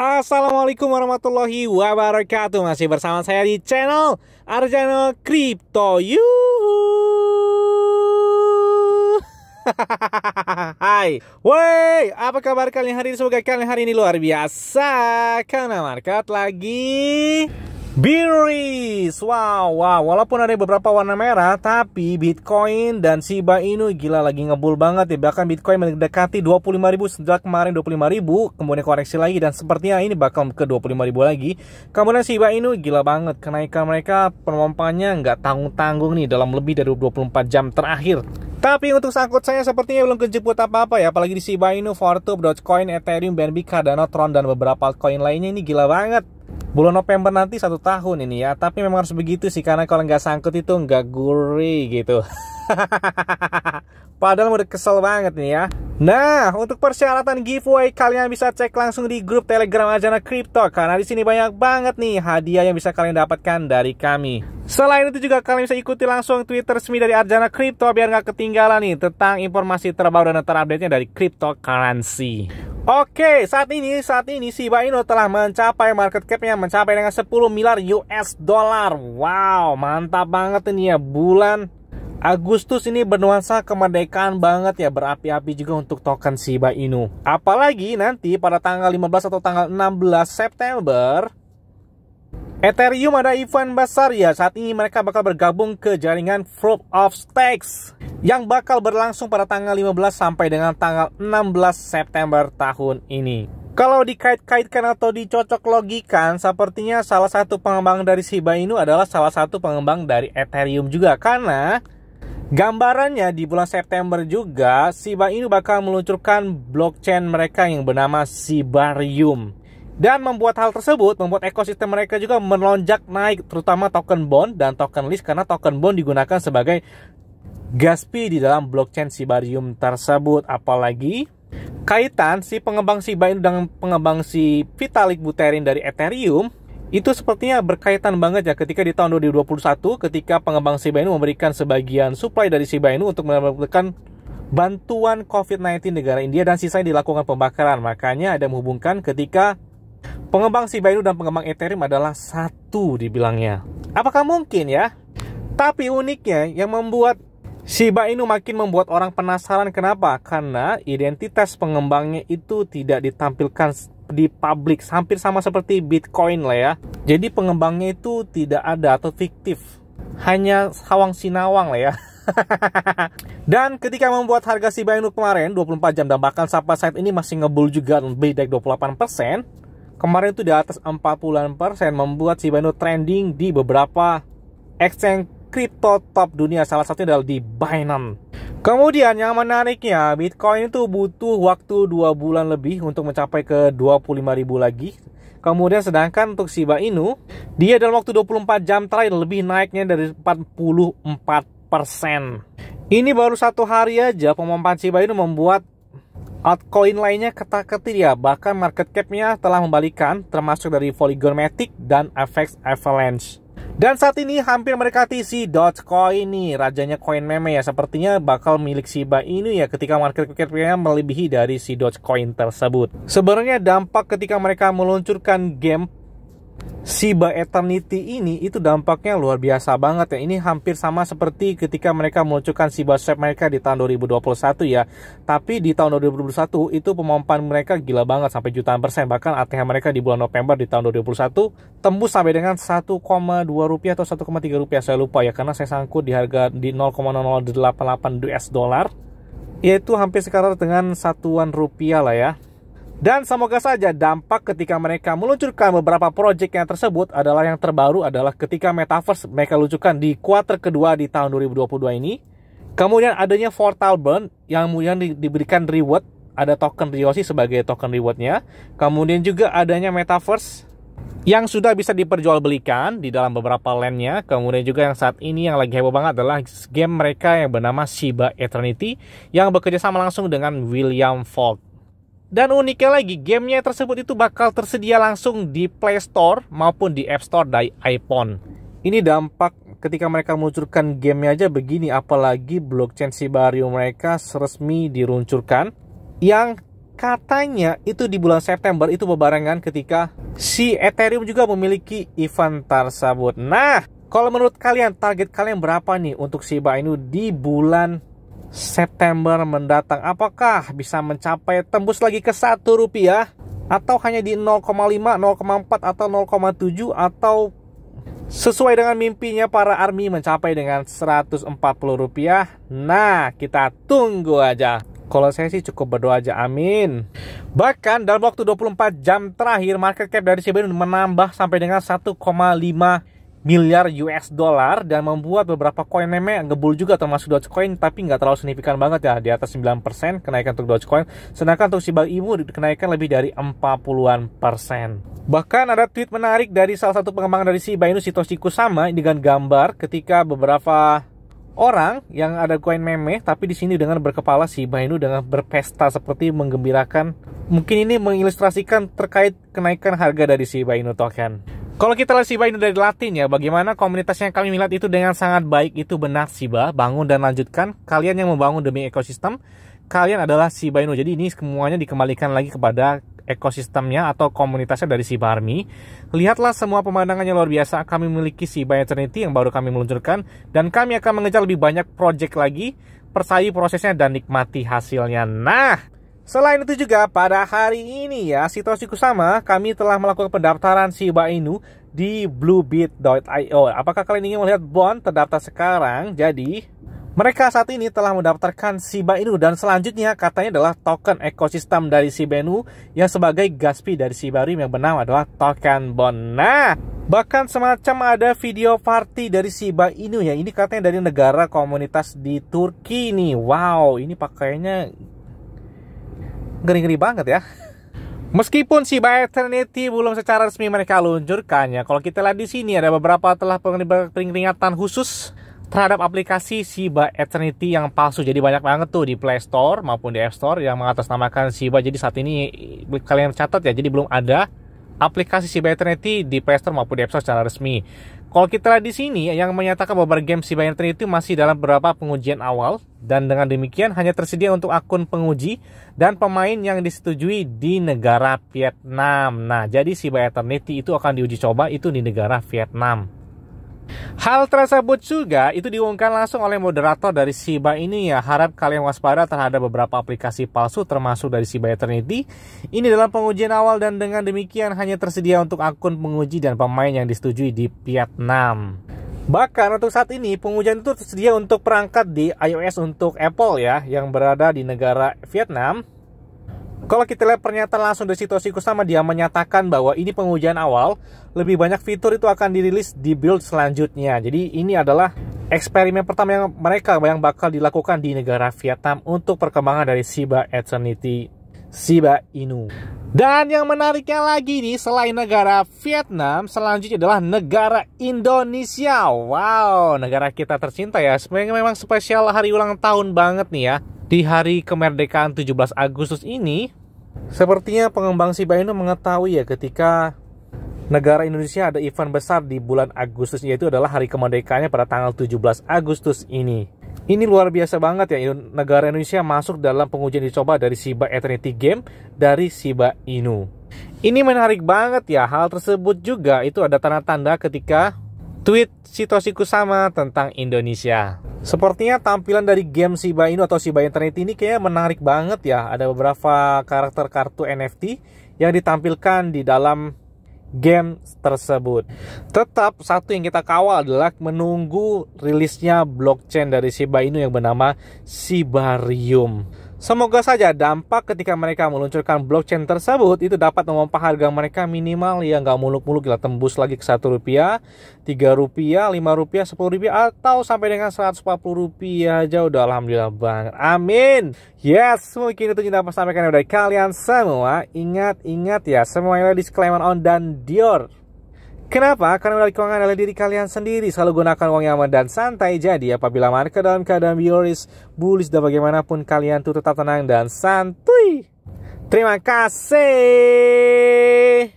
Assalamualaikum warahmatullahi wabarakatuh Masih bersama saya di channel Arjano Crypto You Hai Woi, apa kabar kalian hari ini? Semoga kalian hari ini luar biasa Karena market lagi Biris, wow, wow, walaupun ada beberapa warna merah, tapi Bitcoin dan Shiba Inu gila lagi ngebul banget ya. Bahkan Bitcoin mendekati 25.000 sejak kemarin 25.000, kemudian koreksi lagi dan sepertinya ini bakal ke 25.000 lagi. Kemudian Shiba Inu gila banget, kenaikan mereka penumpangnya nggak tanggung-tanggung nih dalam lebih dari 24 jam terakhir. Tapi untuk sangkut saya sepertinya belum kejeput apa-apa ya Apalagi di Shiba Inu, Fortube, Dogecoin, Ethereum, BNB, Cardano, Tron, dan beberapa altcoin lainnya ini gila banget Bulan November nanti satu tahun ini ya Tapi memang harus begitu sih Karena kalau nggak sangkut itu nggak gurih gitu Padahal udah kesel banget nih ya. Nah, untuk persyaratan giveaway kalian bisa cek langsung di grup Telegram Ajana Crypto karena di sini banyak banget nih hadiah yang bisa kalian dapatkan dari kami. Selain itu juga kalian bisa ikuti langsung Twitter resmi dari Arjana Crypto biar nggak ketinggalan nih tentang informasi terbaru dan terupdate-nya dari cryptocurrency. Oke, saat ini saat ini Shiba Inu telah mencapai market cap-nya mencapai dengan 10 miliar US dollar. Wow, mantap banget ini ya bulan Agustus ini bernuansa kemerdekaan banget ya berapi-api juga untuk token Shiba Inu. Apalagi nanti pada tanggal 15 atau tanggal 16 September Ethereum ada event besar ya. Saat ini mereka bakal bergabung ke jaringan Proof of Stakes yang bakal berlangsung pada tanggal 15 sampai dengan tanggal 16 September tahun ini. Kalau dikait-kaitkan atau dicocok logikan, sepertinya salah satu pengembang dari Shiba Inu adalah salah satu pengembang dari Ethereum juga karena Gambarannya di bulan September juga Shiba Inu bakal meluncurkan blockchain mereka yang bernama Sibarium. Dan membuat hal tersebut membuat ekosistem mereka juga melonjak naik terutama token bond dan token list karena token bond digunakan sebagai Gaspi di dalam blockchain Sibarium tersebut apalagi kaitan si pengembang Shiba Inu dengan pengembang si Vitalik Buterin dari Ethereum itu sepertinya berkaitan banget ya ketika di tahun 2021 ketika pengembang Shiba Inu memberikan sebagian supply dari Shiba Inu untuk mendapatkan bantuan COVID-19 negara India dan sisanya dilakukan pembakaran. Makanya ada menghubungkan ketika pengembang Shiba Inu dan pengembang Ethereum adalah satu dibilangnya. Apakah mungkin ya? Tapi uniknya yang membuat Shiba Inu makin membuat orang penasaran kenapa? Karena identitas pengembangnya itu tidak ditampilkan di publik hampir sama seperti Bitcoin lah ya. Jadi pengembangnya itu tidak ada atau fiktif. Hanya sawang sinawang lah ya. dan ketika membuat harga si Inu kemarin 24 jam dan bahkan sampai saat ini masih ngebul juga lebih dari 28%, kemarin itu di atas 40% persen membuat si Inu trending di beberapa exchange kripto top dunia, salah satunya adalah di Binance. Kemudian yang menariknya, Bitcoin itu butuh waktu 2 bulan lebih untuk mencapai ke 25.000 lagi. Kemudian sedangkan untuk Shiba Inu, dia dalam waktu 24 jam terakhir lebih naiknya dari 44%. Ini baru satu hari aja pemompaan Shiba Inu membuat altcoin lainnya ketak ketir ya, bahkan market capnya telah membalikan termasuk dari Polygon Matic dan FX Avalanche. Dan saat ini hampir mereka tisi Dogecoin nih, rajanya koin meme ya. Sepertinya bakal milik Shiba ini ya ketika market capnya melebihi dari si Dogecoin tersebut. Sebenarnya dampak ketika mereka meluncurkan game Siba eternity ini itu dampaknya luar biasa banget ya. Ini hampir sama seperti ketika mereka meluncurkan Siba Swap mereka di tahun 2021 ya. Tapi di tahun 2021 itu pemompaan mereka gila banget sampai jutaan persen. Bahkan ATH mereka di bulan November di tahun 2021 tembus sampai dengan 1,2 rupiah atau 1,3 rupiah saya lupa ya karena saya sangkut di harga di 0,0088 US dollar yaitu hampir sekarang dengan satuan rupiah lah ya dan semoga saja dampak ketika mereka meluncurkan beberapa project yang tersebut adalah yang terbaru adalah ketika Metaverse mereka luncurkan di kuarter kedua di tahun 2022 ini. Kemudian adanya Fortal Burn yang kemudian di, diberikan reward, ada token Riosi sebagai token rewardnya. Kemudian juga adanya Metaverse yang sudah bisa diperjualbelikan di dalam beberapa landnya. Kemudian juga yang saat ini yang lagi heboh banget adalah game mereka yang bernama Shiba Eternity yang bekerja sama langsung dengan William Faulk dan uniknya lagi, gamenya tersebut itu bakal tersedia langsung di Play Store maupun di App Store dari iPhone. Ini dampak ketika mereka meluncurkan gamenya aja begini, apalagi blockchain Sibario mereka resmi diluncurkan. Yang katanya itu di bulan September itu bebarengan ketika si Ethereum juga memiliki event tersebut. Nah, kalau menurut kalian target kalian berapa nih untuk Shiba Inu di bulan September mendatang apakah bisa mencapai tembus lagi ke satu rupiah atau hanya di 0,5, 0,4 atau 0,7 atau sesuai dengan mimpinya para army mencapai dengan 140 rupiah nah kita tunggu aja kalau saya sih cukup berdoa aja amin bahkan dalam waktu 24 jam terakhir market cap dari CBN menambah sampai dengan 1,5 miliar US dollar dan membuat beberapa koin meme ngebul juga termasuk Dogecoin tapi nggak terlalu signifikan banget ya di atas 9% kenaikan untuk Dogecoin sedangkan untuk Shiba Inu dikenaikan lebih dari 40-an persen bahkan ada tweet menarik dari salah satu pengembang dari Shiba Inu Satoshi Kusama dengan gambar ketika beberapa orang yang ada koin meme tapi di sini dengan berkepala Shiba Inu dengan berpesta seperti menggembirakan mungkin ini mengilustrasikan terkait kenaikan harga dari Shiba Inu token kalau kita lihat Siba ini dari Latin ya, bagaimana komunitas yang kami milat itu dengan sangat baik itu benar Siba, bangun dan lanjutkan. Kalian yang membangun demi ekosistem, kalian adalah Siba Inu. Jadi ini semuanya dikembalikan lagi kepada ekosistemnya atau komunitasnya dari Siba Army. Lihatlah semua pemandangannya luar biasa. Kami memiliki Siba Eternity yang baru kami meluncurkan dan kami akan mengejar lebih banyak project lagi. Percayai prosesnya dan nikmati hasilnya. Nah, Selain itu juga pada hari ini ya situasi kusama kami telah melakukan pendaftaran Shiba Inu di bluebit.io. Apakah kalian ingin melihat bond terdaftar sekarang? Jadi mereka saat ini telah mendaftarkan Shiba Inu dan selanjutnya katanya adalah token ekosistem dari Shiba Inu yang sebagai Gaspi dari Shiba Rim yang bernama adalah token bond. Nah, bahkan semacam ada video party dari Shiba Inu ya. Ini katanya dari negara komunitas di Turki nih. Wow, ini pakainya ngeri-ngeri banget ya. Meskipun si Eternity belum secara resmi mereka luncurkannya, kalau kita lihat di sini ada beberapa telah peringatan khusus terhadap aplikasi Shiba Eternity yang palsu. Jadi banyak banget tuh di Play Store maupun di App Store yang mengatasnamakan Shiba. Jadi saat ini kalian catat ya, jadi belum ada aplikasi Cyberternity di Play Store maupun di App Store secara resmi. Kalau kita lihat di sini, yang menyatakan bahwa game itu masih dalam beberapa pengujian awal, dan dengan demikian hanya tersedia untuk akun penguji dan pemain yang disetujui di negara Vietnam. Nah, jadi Cyberternity itu akan diuji coba itu di negara Vietnam. Hal tersebut juga itu diungkapkan langsung oleh moderator dari Shiba ini ya. Harap kalian waspada terhadap beberapa aplikasi palsu termasuk dari Shiba Eternity. Ini dalam pengujian awal dan dengan demikian hanya tersedia untuk akun penguji dan pemain yang disetujui di Vietnam. Bahkan untuk saat ini pengujian itu tersedia untuk perangkat di iOS untuk Apple ya yang berada di negara Vietnam kalau kita lihat pernyataan langsung dari Sito Kusama, dia menyatakan bahwa ini pengujian awal, lebih banyak fitur itu akan dirilis di build selanjutnya. Jadi ini adalah eksperimen pertama yang mereka yang bakal dilakukan di negara Vietnam untuk perkembangan dari Shiba Eternity Shiba Inu. Dan yang menariknya lagi nih, selain negara Vietnam, selanjutnya adalah negara Indonesia. Wow, negara kita tercinta ya. Sebenarnya memang spesial hari ulang tahun banget nih ya. Di hari kemerdekaan 17 Agustus ini, Sepertinya pengembang Shiba Inu mengetahui ya ketika negara Indonesia ada event besar di bulan Agustus yaitu adalah hari kemerdekaannya pada tanggal 17 Agustus ini. Ini luar biasa banget ya negara Indonesia masuk dalam pengujian dicoba dari Shiba Eternity Game dari Shiba Inu. Ini menarik banget ya hal tersebut juga itu ada tanda-tanda ketika tweet Sitoshi Kusama tentang Indonesia. Sepertinya tampilan dari game Shiba Inu atau Shiba Internet ini kayaknya menarik banget ya. Ada beberapa karakter kartu NFT yang ditampilkan di dalam game tersebut. Tetap satu yang kita kawal adalah menunggu rilisnya blockchain dari Shiba Inu yang bernama Shibarium. Semoga saja dampak ketika mereka meluncurkan blockchain tersebut itu dapat memompa harga mereka minimal ya nggak muluk-muluk lah tembus lagi ke satu rupiah, tiga rupiah, lima rupiah, sepuluh rupiah atau sampai dengan seratus empat puluh rupiah aja udah alhamdulillah banget. Amin. Yes, mungkin itu yang dapat sampaikan dari kalian semua. Ingat, ingat ya semuanya disclaimer on dan Dior. Kenapa? Karena nilai keuangan adalah diri kalian sendiri. Selalu gunakan uang yang aman dan santai. Jadi apabila market dalam keadaan bioris, bullish dan bagaimanapun kalian tuh tetap tenang dan santuy. Terima kasih.